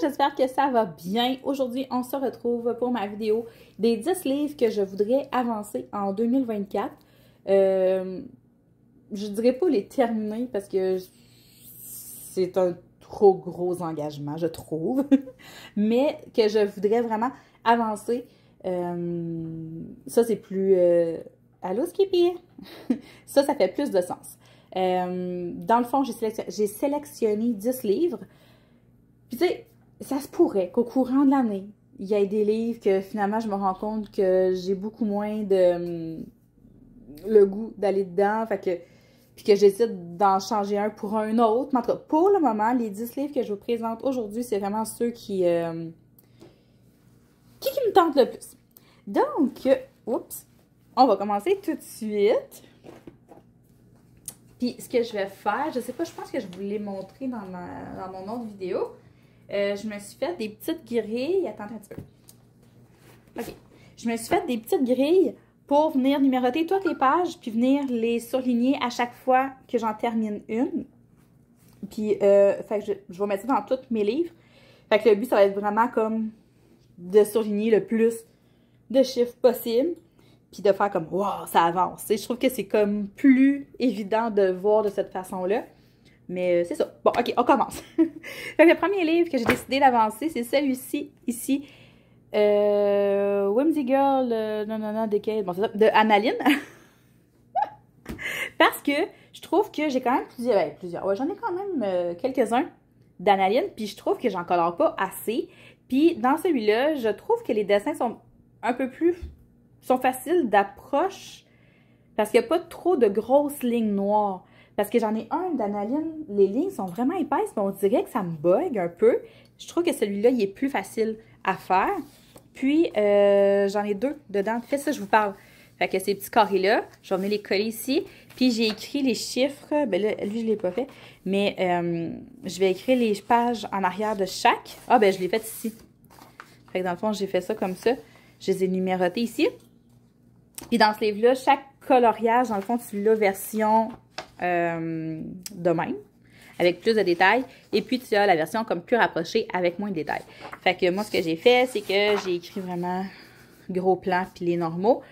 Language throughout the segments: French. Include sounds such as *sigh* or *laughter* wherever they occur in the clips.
j'espère que ça va bien. Aujourd'hui, on se retrouve pour ma vidéo des 10 livres que je voudrais avancer en 2024. Euh, je dirais pas les terminer parce que c'est un trop gros engagement, je trouve, *laughs* mais que je voudrais vraiment avancer. Euh, ça, c'est plus... Euh... Allô, pire *laughs* ça, ça fait plus de sens. Euh, dans le fond, j'ai sélectionné, sélectionné 10 livres. Puis tu sais, ça se pourrait qu'au courant de l'année, il y ait des livres que finalement je me rends compte que j'ai beaucoup moins de hum, le goût d'aller dedans. Fait que, puis que j'hésite d'en changer un pour un autre. Mais en tout cas, pour le moment, les 10 livres que je vous présente aujourd'hui, c'est vraiment ceux hum, qui, qui, me tentent le plus. Donc, oups, on va commencer tout de suite. Puis ce que je vais faire, je sais pas, je pense que je vous l'ai montré dans, ma, dans mon autre vidéo. Euh, je me suis fait des petites grilles. un petit peu. OK. Je me suis fait des petites grilles pour venir numéroter toutes les pages puis venir les surligner à chaque fois que j'en termine une. Puis, euh, je, je, vais mettre ça dans tous mes livres. Fait que le but, ça va être vraiment comme de surligner le plus de chiffres possible puis de faire comme « wow, ça avance ». Je trouve que c'est comme plus évident de voir de cette façon-là. Mais euh, c'est ça. Bon, ok, on commence. *laughs* le premier livre que j'ai décidé d'avancer, c'est celui-ci, ici. Euh, Whimsy Girl, euh, non, non, non, Decade, bon, c'est ça, de Annaline. *laughs* Parce que je trouve que j'ai quand même plusieurs, ben, j'en ai quand même quelques-uns d'Annaline, puis je trouve que j'en colore pas assez. Puis dans celui-là, je trouve que les dessins sont un peu plus, sont faciles d'approche, parce qu'il n'y a pas trop de grosses lignes noires. Parce que j'en ai un d'analyne, les lignes sont vraiment épaisses, mais on dirait que ça me bug un peu. Je trouve que celui-là, il est plus facile à faire. Puis, euh, j'en ai deux dedans. fait, ça, je vous parle. Fait que ces petits carrés-là, je vais les coller ici. Puis, j'ai écrit les chiffres. Ben là, lui, je ne l'ai pas fait. Mais euh, je vais écrire les pages en arrière de chaque. Ah, ben je l'ai fait ici. Fait que dans le fond, j'ai fait ça comme ça. Je les ai numérotés ici. Puis, dans ce livre-là, chaque coloriage, dans le fond, tu l'as version euh, de même, avec plus de détails. Et puis, tu as la version comme plus rapprochée avec moins de détails. Fait que moi, ce que j'ai fait, c'est que j'ai écrit vraiment gros plans puis les normaux.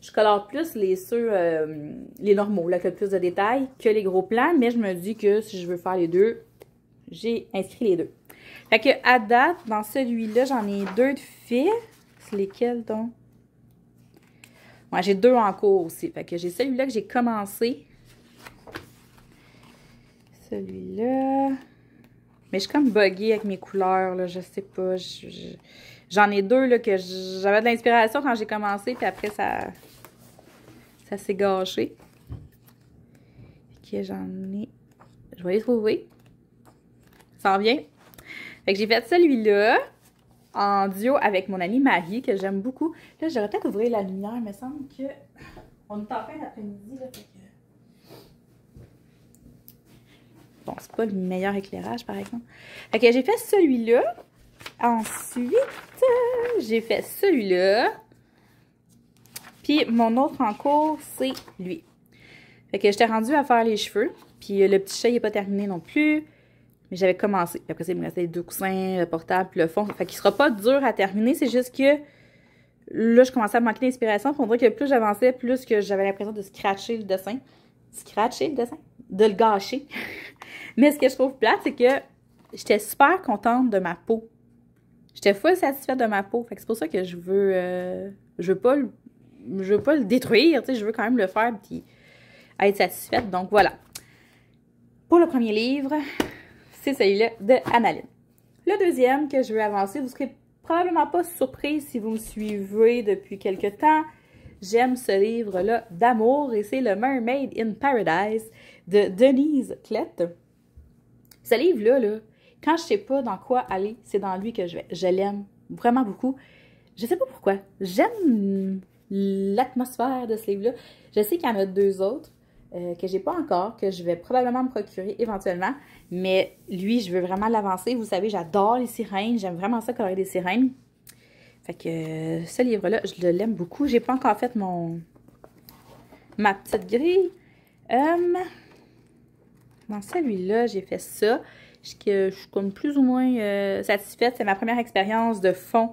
Je colore plus les ceux, euh, les normaux, là, avec plus de détails que les gros plans, mais je me dis que si je veux faire les deux, j'ai inscrit les deux. Fait que à date, dans celui-là, j'en ai deux de fait. C'est lesquels donc? moi j'ai deux en cours aussi. Fait que j'ai celui-là que j'ai commencé, celui-là. Mais je suis comme buggée avec mes couleurs, là, je sais pas. J'en ai deux là, que j'avais de l'inspiration quand j'ai commencé, puis après ça, ça s'est gâché. Ok, j'en ai. Je vais les trouver. Ça en vient. Fait j'ai fait celui-là en duo avec mon amie Marie, que j'aime beaucoup. Là, j'aurais peut-être ouvrir la lumière, il me semble que on est en fin d'après-midi, fait Bon, c'est pas le meilleur éclairage, par exemple. Fait que j'ai fait celui-là. Ensuite, j'ai fait celui-là. Puis mon autre en cours, c'est lui. Fait que j'étais rendue à faire les cheveux. Puis le petit chat, il n'est pas terminé non plus. Mais j'avais commencé. Puis après, il me restait deux coussins, le portable, puis le fond. Fait qu'il sera pas dur à terminer. C'est juste que là, je commençais à manquer d'inspiration. Puis on dirait que plus j'avançais, plus que j'avais l'impression de scratcher le dessin. Scratcher le dessin? de le gâcher. *laughs* Mais ce que je trouve plate, c'est que j'étais super contente de ma peau. J'étais full satisfaite de ma peau. Fait que c'est pour ça que je veux. Euh, je veux pas le. Je veux le détruire, je veux quand même le faire et être satisfaite. Donc voilà. Pour le premier livre, c'est celui-là de Annaline. Le deuxième que je veux avancer, vous serez probablement pas surpris si vous me suivez depuis quelque temps. J'aime ce livre-là d'amour et c'est Le Mermaid in Paradise de Denise Clette. Ce livre-là, là, quand je sais pas dans quoi aller, c'est dans lui que je vais. Je l'aime vraiment beaucoup. Je sais pas pourquoi. J'aime l'atmosphère de ce livre-là. Je sais qu'il y en a deux autres euh, que j'ai pas encore, que je vais probablement me procurer éventuellement. Mais lui, je veux vraiment l'avancer. Vous savez, j'adore les sirènes. J'aime vraiment ça, colorer des sirènes. Fait que euh, ce livre-là, je l'aime beaucoup. J'ai pas encore fait mon ma petite grille. Euh, dans celui-là, j'ai fait ça. Je, je, suis comme plus ou moins euh, satisfaite. C'est ma première expérience de fond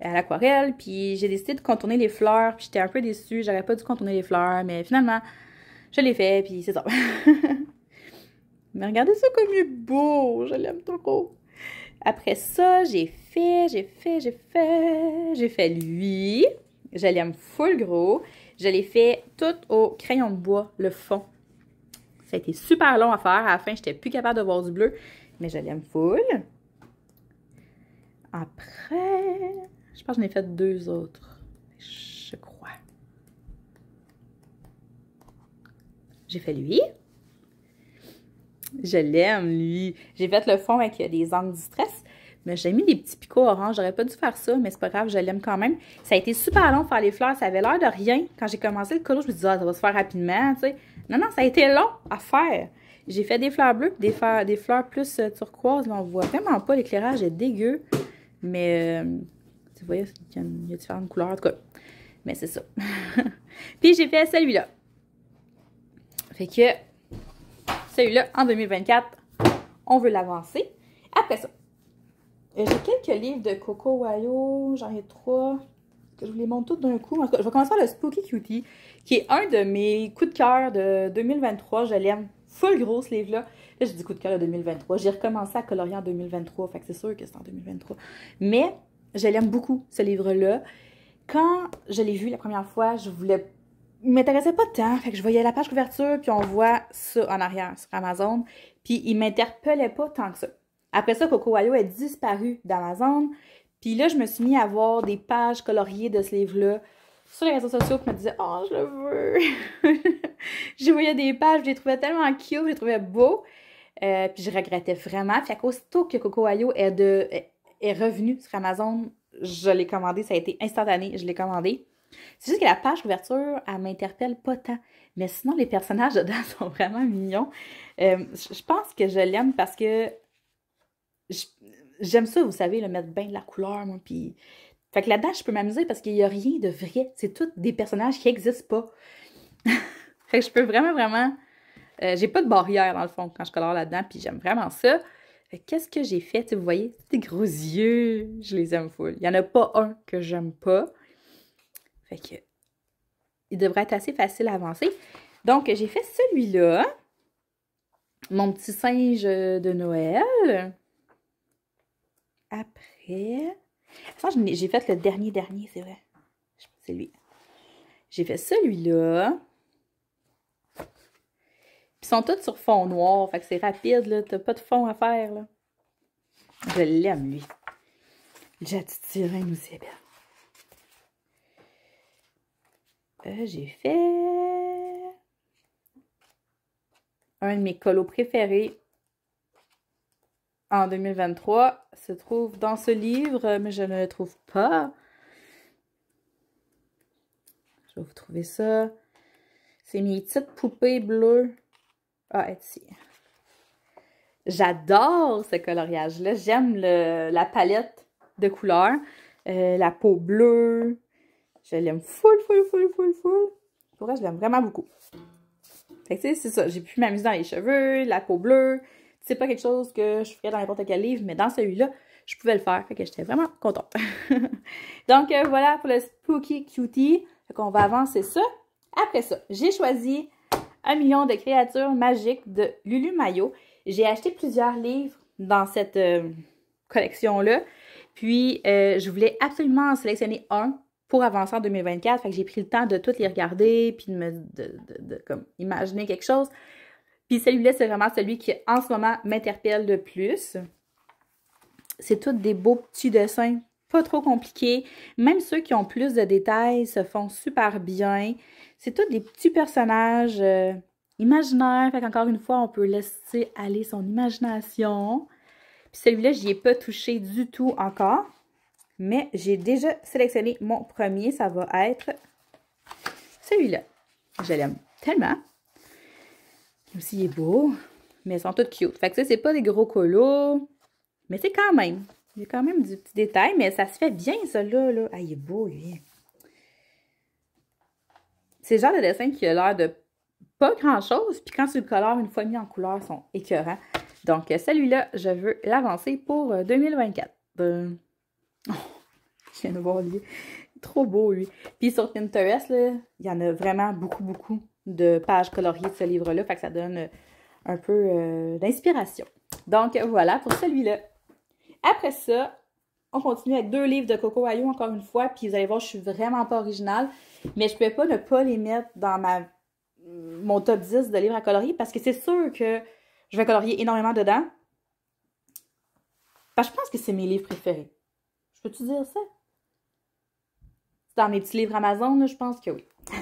à l'aquarelle. Puis j'ai décidé de contourner les fleurs. Puis j'étais un peu déçue. J'aurais pas dû contourner les fleurs. Mais finalement, je l'ai fait. Puis c'est ça. *laughs* mais regardez ça comme il est beau. Je l'aime trop. Après ça, j'ai fait, j'ai fait, j'ai fait. J'ai fait lui. Je l'aime full gros. Je l'ai fait tout au crayon de bois, le fond. Ça a été super long à faire. À la fin, j'étais plus capable de voir du bleu, mais je l'aime full. Après, je pense que j'en ai fait deux autres. Je crois. J'ai fait lui. Je l'aime, lui. J'ai fait le fond avec des angles distress. Mais j'ai mis des petits picots orange. J'aurais pas dû faire ça, mais c'est pas grave, je l'aime quand même. Ça a été super long de faire les fleurs. Ça avait l'air de rien. Quand j'ai commencé le colo, je me disais, ah, ça va se faire rapidement, tu sais. Non, non, ça a été long à faire. J'ai fait des fleurs bleues, des des fleurs plus euh, turquoises, mais on voit vraiment pas. L'éclairage est dégueu. Mais, euh, tu vois, il y, a différentes couleurs. En tout cas, mais c'est ça. *laughs* Puis, j'ai fait celui-là. Fait que, celui-là, en 2024, on veut l'avancer. Après ça, j'ai quelques livres de Coco Wayo. J'en ai trois je vous les montre toutes d'un coup. je vais commencer par le Spooky Cutie, qui est un de mes coups de cœur de 2023. Je l'aime full gros ce livre-là. Là, j'ai dit coup de cœur de 2023. J'ai recommencé à colorier en 2023, fait que c'est sûr que c'est en 2023. Mais je l'aime beaucoup, ce livre-là. Quand je l'ai vu la première fois, je voulais... Il m'intéressait pas tant, fait que je voyais la page couverture, puis on voit ça en arrière sur Amazon, puis il m'interpellait pas tant que ça. Après ça, Coco Wayo est disparu d'Amazon, puis là, je me suis mis à voir des pages coloriées de ce livre-là sur les réseaux sociaux. qui me disaient « oh, je le veux. *laughs* je voyais des pages, je les trouvais tellement cute, je les trouvais beaux. Euh, puis je regrettais vraiment. Fait qu'aussitôt que Coco Ayo est, de, est revenu sur Amazon, je l'ai commandé. Ça a été instantané, je l'ai commandé. C'est juste que la page couverture, elle m'interpelle pas tant. Mais sinon, les personnages dedans *laughs* sont vraiment mignons. Euh, je pense que je l'aime parce que je, j'aime ça, vous savez, le mettre bien de la couleur, moi, puis... Fait que là-dedans, je peux m'amuser parce qu'il n'y a rien de vrai. C'est tous des personnages qui n'existent pas. *laughs* fait que je peux vraiment, vraiment... Euh, j'ai pas de barrière, dans le fond, quand je colore là-dedans, puis j'aime vraiment ça. Qu'est-ce que j'ai fait? vous voyez, des gros yeux, je les aime full. Il n'y en a pas un que j'aime pas. Fait que, il devrait être assez facile à avancer. Donc, j'ai fait celui-là. Mon petit singe de Noël après... j'ai fait le dernier dernier, c'est vrai. C'est lui. J'ai fait celui-là. Ils sont tous sur fond noir, fait que c'est rapide, là. T'as pas de fond à faire, là. Je l'aime, lui. nous aussi, bien. Euh, j'ai fait un de mes colos préférés en 2023 se trouve dans ce livre, mais je ne le trouve pas. Je vais vous trouver ça. C'est mes petites poupées bleues. Ah, ici. J'adore ce coloriage-là. J'aime la palette de couleurs. Euh, la peau bleue. Je l'aime full, full, full, full, full. Pour je l'aime vraiment beaucoup. Fait que, c'est ça. J'ai pu m'amuser dans les cheveux, la peau bleue c'est pas quelque chose que je ferais dans n'importe quel livre, mais dans celui-là, je pouvais le faire. Fait que j'étais vraiment contente. *laughs* Donc euh, voilà pour le Spooky Cutie. Fait qu'on va avancer ça. Après ça, j'ai choisi un million de créatures magiques de Lulu Mayo. J'ai acheté plusieurs livres dans cette euh, collection-là. Puis, euh, je voulais absolument en sélectionner un pour avancer en 2024. Fait que j'ai pris le temps de toutes les regarder, puis de me imaginer quelque chose. Puis celui-là, c'est vraiment celui qui, en ce moment, m'interpelle le plus. C'est tous des beaux petits dessins, pas trop compliqués. Même ceux qui ont plus de détails se font super bien. C'est tous des petits personnages euh, imaginaires. Fait qu'encore une fois, on peut laisser aller son imagination. Puis celui-là, j'y ai pas touché du tout encore. Mais j'ai déjà sélectionné mon premier. Ça va être celui-là. Je l'aime tellement. Aussi, il est beau. Mais ils sont toutes cute. Fait que ça, c'est pas des gros colos. Mais c'est quand même. Il y a quand même du petit détail, mais ça se fait bien, ça, là. là. Ah, il est beau, lui. C'est le genre de dessin qui a l'air de pas grand-chose. Puis quand tu le colores, une fois mis en couleur, ils sont écœurants. Donc, celui-là, je veux l'avancer pour 2024. Euh, euh, oh, *laughs* je viens de voir lui. Trop beau, lui. Puis sur Pinterest, là, il y en a vraiment beaucoup, beaucoup de pages coloriées de ce livre-là. Fait que ça donne euh, un peu euh, d'inspiration. Donc, voilà pour celui-là. Après ça, on continue avec deux livres de Coco Ayo encore une fois. Puis vous allez voir, je suis vraiment pas originale. Mais je ne pas ne pas les mettre dans ma, mon top 10 de livres à colorier parce que c'est sûr que je vais colorier énormément dedans. Parce que je pense que c'est mes livres préférés. Je peux-tu dire ça? Dans mes petits livres Amazon, je pense que oui. *laughs*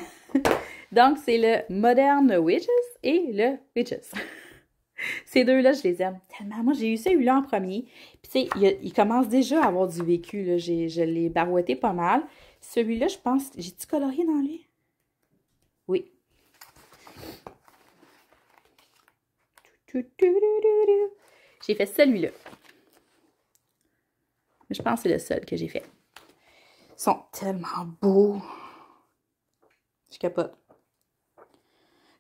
Donc, c'est le Modern Witches et le Witches. *laughs* Ces deux-là, je les aime tellement. Moi, j'ai eu celui-là en premier. Puis, tu sais, il, commence déjà à avoir du vécu. Là. Je l'ai barouetté pas mal. Celui-là, je pense... J'ai-tu coloré dans lui? Oui. J'ai fait celui-là. Je pense que c'est le seul que j'ai fait. Ils sont tellement beaux. Je capote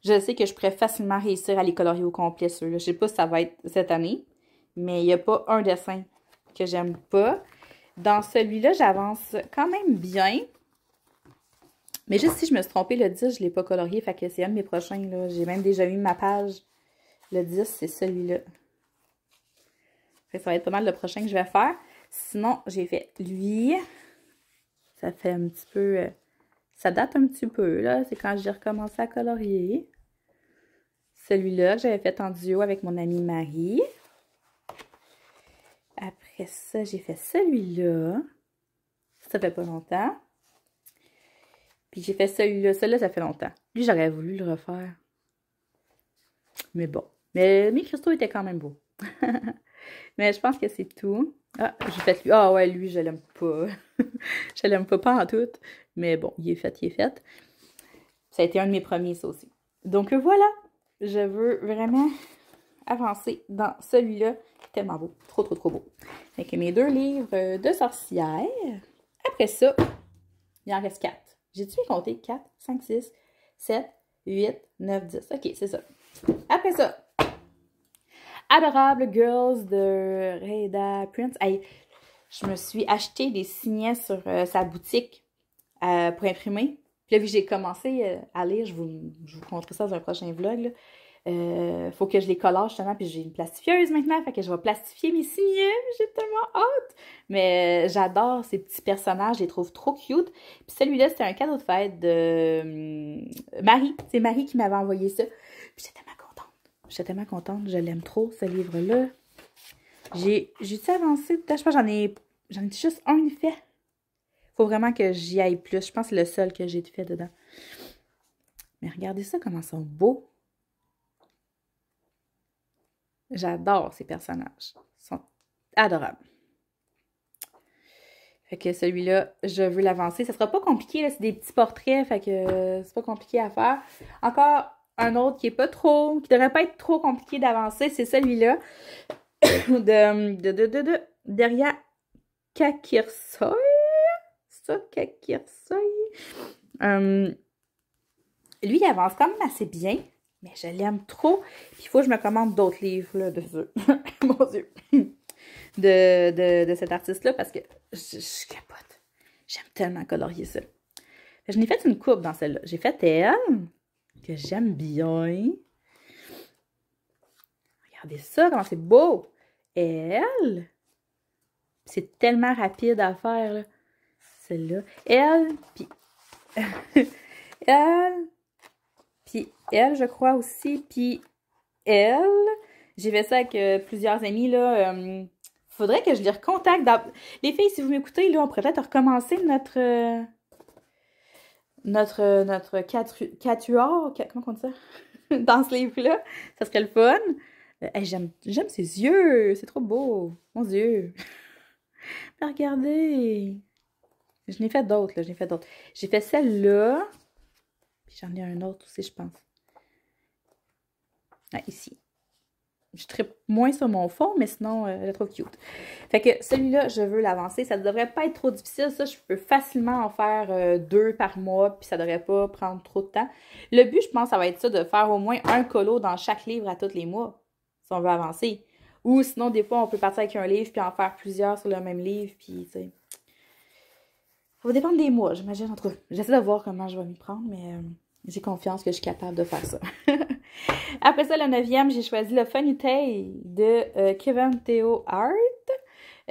je sais que je pourrais facilement réussir à les colorier au complet, ceux-là. Je sais pas si ça va être cette année, mais il n'y a pas un dessin que j'aime pas. Dans celui-là, j'avance quand même bien. Mais juste si je me suis trompée, le 10, je ne l'ai pas colorié, fait que c'est un de mes prochains. J'ai même déjà eu ma page. Le 10, c'est celui-là. Ça va être pas mal le prochain que je vais faire. Sinon, j'ai fait lui. Ça fait un petit peu... Euh, ça date un petit peu, là. C'est quand j'ai recommencé à colorier. Celui-là j'avais fait en duo avec mon amie Marie. Après ça, j'ai fait celui-là. Ça fait pas longtemps. Puis j'ai fait celui-là. Celui-là, ça fait longtemps. Lui, j'aurais voulu le refaire. Mais bon. Mais mes cristaux étaient quand même beaux. *laughs* Mais je pense que c'est tout. Ah, j'ai fait lui. Ah ouais, lui, je l'aime pas. *laughs* je l'aime pas, pas en tout. Mais bon, il est fait, il est fait. Ça a été un de mes premiers, ça Donc euh, voilà, je veux vraiment avancer dans celui-là. Tellement beau, trop, trop, trop beau. Avec mes deux livres de sorcières. Après ça, il en reste quatre. J'ai-tu compté? quatre cinq six sept huit neuf dix OK, c'est ça. Après ça, adorable Girls de Reda Prince. je me suis acheté des signets sur euh, sa boutique euh, pour imprimer. Puis là, vu que j'ai commencé euh, à lire, je vous, je vous ça dans un prochain vlog. faut que je les colore justement, puis j'ai une plastifieuse maintenant, fait que je vais plastifier mes signets, j'ai tellement hâte! Mais j'adore ces petits personnages, je les trouve trop cute. Puis celui-là, c'était un cadeau de fête de hum, Marie, c'est Marie qui m'avait envoyé ça. Puis je suis tellement contente. Je l'aime trop, ce livre-là. J'ai j'ai-tu avancé? Je pense j'en ai, j'en ai juste un fait. Faut vraiment que j'y aille plus. Je pense que c'est le seul que j'ai fait dedans. Mais regardez ça, comment ils sont beaux. J'adore ces personnages. Ils sont adorables. Fait que celui-là, je veux l'avancer. Ça sera pas compliqué, c'est des petits portraits, fait que euh, c'est pas compliqué à faire. Encore un autre qui est pas trop, qui devrait pas être trop compliqué d'avancer, c'est celui-là *coughs* de, de, derrière Kakirsoy. Ça, Kakirsoy. Hum, lui, il avance quand même assez bien, mais je l'aime trop. Puis il faut que je me commande d'autres livres là, de ce... *laughs* Mon Dieu. de, cet artiste-là parce que je, je capote. J'aime tellement colorier ça. Je n'ai fait une coupe dans celle-là. J'ai fait elle, euh, que j'aime bien. Regardez ça, comment c'est beau! Elle, c'est tellement rapide à faire, Celle-là. Elle, puis... *laughs* elle, puis elle, je crois aussi, puis elle. J'ai fait ça avec euh, plusieurs amis, là. Euh, faudrait que je les recontacte. Les filles, si vous m'écoutez, là, on pourrait peut-être recommencer notre... Euh, notre, notre 4 quatuor, comment on dit ça? *laughs* Dans ce livre-là, ça serait le fun. Euh, j'aime, j'aime ses yeux, c'est trop beau, mon Dieu. *laughs* Mais regardez, je n'ai fait d'autres, là, fait d'autres. J'ai fait celle-là, puis j'en ai un autre aussi, je pense. ici je tripe moins sur mon fond, mais sinon, euh, elle est trop cute. Fait que celui-là, je veux l'avancer. Ça ne devrait pas être trop difficile. Ça, je peux facilement en faire euh, deux par mois, puis ça devrait pas prendre trop de temps. Le but, je pense, ça va être ça, de faire au moins un colo dans chaque livre à tous les mois, si on veut avancer. Ou sinon, des fois, on peut partir avec un livre, puis en faire plusieurs sur le même livre, puis, tu sais. Ça va dépendre des mois, j'imagine. entre. j'essaie de voir comment je vais m'y prendre, mais euh, j'ai confiance que je suis capable de faire ça. *laughs* Après ça, la neuvième, j'ai choisi le Funny Tale de euh, Kevin Theo Art.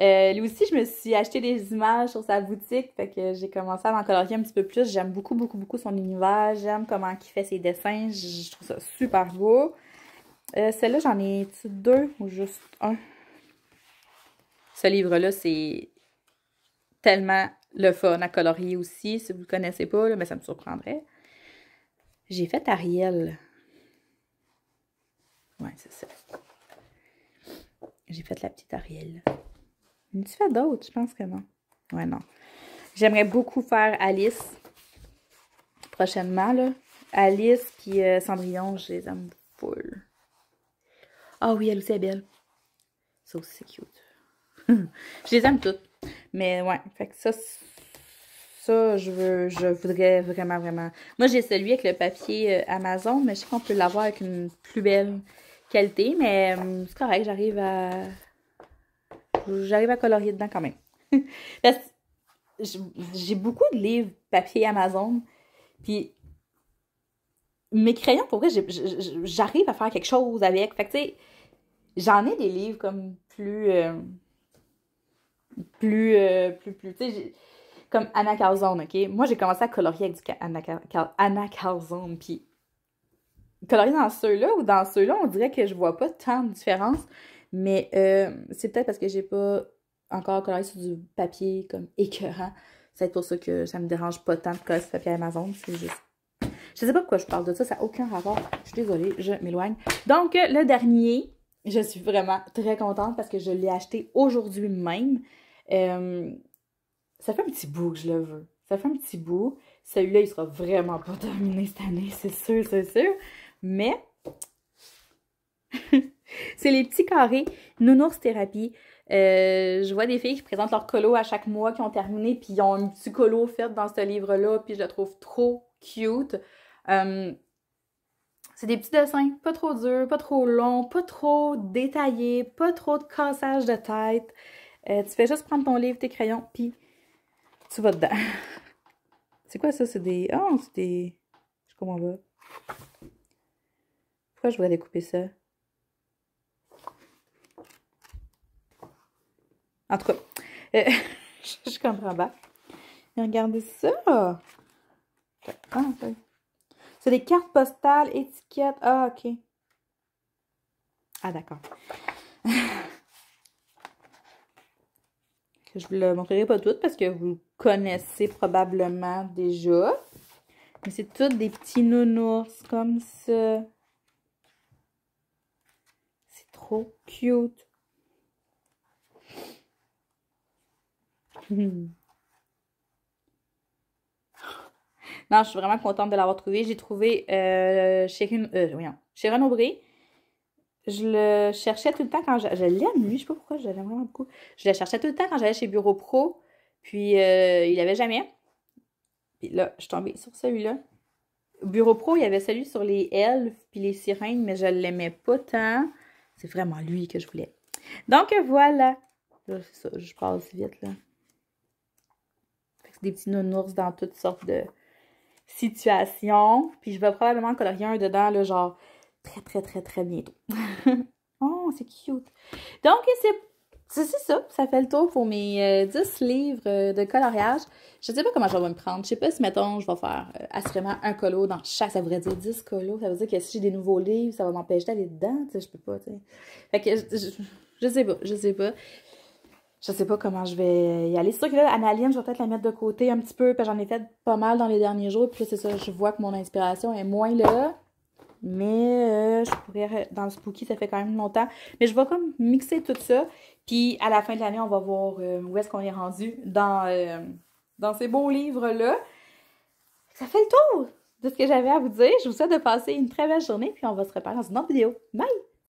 Euh, lui aussi, je me suis acheté des images sur sa boutique, fait que j'ai commencé à m'en colorier un petit peu plus. J'aime beaucoup, beaucoup, beaucoup son univers. J'aime comment il fait ses dessins. Je trouve ça super beau. Euh, celle-là, j'en ai deux ou juste un? Ce livre-là, c'est tellement le fun à colorier aussi. Si vous ne le connaissez pas, mais ça me surprendrait. J'ai fait Ariel. Ouais, c'est ça. J'ai fait la petite Ariel. Une tu fais d'autres? Je pense que non. Ouais, non. J'aimerais beaucoup faire Alice prochainement, là. Alice puis euh, Cendrillon, je les aime full. Ah oui, elle aussi est belle. Ça aussi, c'est cute. *laughs* je les aime toutes. Mais ouais, fait que ça, ça, je veux, je voudrais vraiment, vraiment. Moi, j'ai celui avec le papier euh, Amazon, mais je sais qu'on peut l'avoir avec une plus belle qualité, mais euh, c'est correct, j'arrive à. J'arrive à colorier dedans quand même. *laughs* parce j'ai beaucoup de livres papier Amazon. Puis mes crayons, pour vrai, j'arrive à faire quelque chose avec. Fait que, tu sais, j'en ai des livres comme plus. Euh, plus, euh, plus. plus, Tu sais, comme Anna Carlson, OK? Moi, j'ai commencé à colorier avec du Anna, Anna Puis colorier dans ceux-là ou dans ceux-là, on dirait que je vois pas tant de différence. Mais euh, c'est peut-être parce que j'ai pas encore coloré sur du papier comme écœurant. C'est pour ça que ça me dérange pas tant de coller sur papier Amazon. C'est juste. Je sais pas pourquoi je parle de ça, ça n'a aucun rapport. Je suis désolée, je m'éloigne. Donc, le dernier, je suis vraiment très contente parce que je l'ai acheté aujourd'hui même. Euh, ça fait un petit bout que je le veux. Ça fait un petit bout. Celui-là, il sera vraiment pas terminé cette année, *laughs* c'est sûr, c'est sûr. Mais *laughs* c'est les petits carrés nounours thérapie. Euh, je vois des filles qui présentent leur colo à chaque mois, qui ont terminé, puis ils ont un petit colo faite dans ce livre-là, puis je le trouve trop cute. Euh, c'est des petits dessins, pas trop durs, pas trop longs, pas trop détaillés, pas trop de cassage de tête. Euh, tu fais juste prendre ton livre, tes crayons, puis tu vas dedans. *laughs* c'est quoi ça? C'est des... oh, c'est des... Je va? Pourquoi je dois découper ça En tout *laughs* je, comprends pas. Mais regardez ça. C'est des cartes postales, étiquettes. Ah, ok. Ah, d'accord. *laughs* je ne vous le montrerai pas toutes parce que vous connaissez probablement déjà. Mais c'est toutes des petits nounours comme ça cute. Hmm. non, je suis vraiment contente de l'avoir trouvé. J'ai trouvé chez, une, oui, Je le cherchais tout le temps quand je, lui. Je sais pas pourquoi, je vraiment beaucoup. Je le cherchais tout le temps quand j'allais chez Bureau Pro. Puis, euh, il avait jamais. Puis là, je suis tombée sur celui-là. Bureau Pro, il y avait celui sur les elfes puis les sirènes, mais je l'aimais pas tant. C'est vraiment lui que je voulais. Donc voilà. Là, ça, je passe vite là. C'est des petits nounours dans toutes sortes de situations. Puis je vais probablement colorier un dedans, là, genre très très très très bientôt. *laughs* oh, c'est cute. Donc c'est c'est ça, ça fait le tour pour mes 10 euh, livres euh, de coloriage. Je sais pas comment je vais me prendre. Je sais pas si, mettons, je vais faire euh, assurément un colo dans chaque. Ça voudrait dire 10 colos. Ça veut dire que si j'ai des nouveaux livres, ça va m'empêcher d'aller dedans. je peux pas, sais. Fait que je, sais pas, je sais pas. Je sais pas comment je vais y aller. C'est sûr que là, Analine, je vais peut-être la mettre de côté un petit peu, parce j'en ai fait pas mal dans les derniers jours. Puis c'est ça, je vois que mon inspiration est moins là. Mais euh, je pourrais, dans le spooky, ça fait quand même longtemps. Mais je vais comme mixer tout ça. Puis à la fin de l'année, on va voir euh, où est-ce qu'on est rendu dans, euh, dans ces beaux livres-là. Ça fait le tour de ce que j'avais à vous dire. Je vous souhaite de passer une très belle journée. Puis on va se reparler dans une autre vidéo. Bye!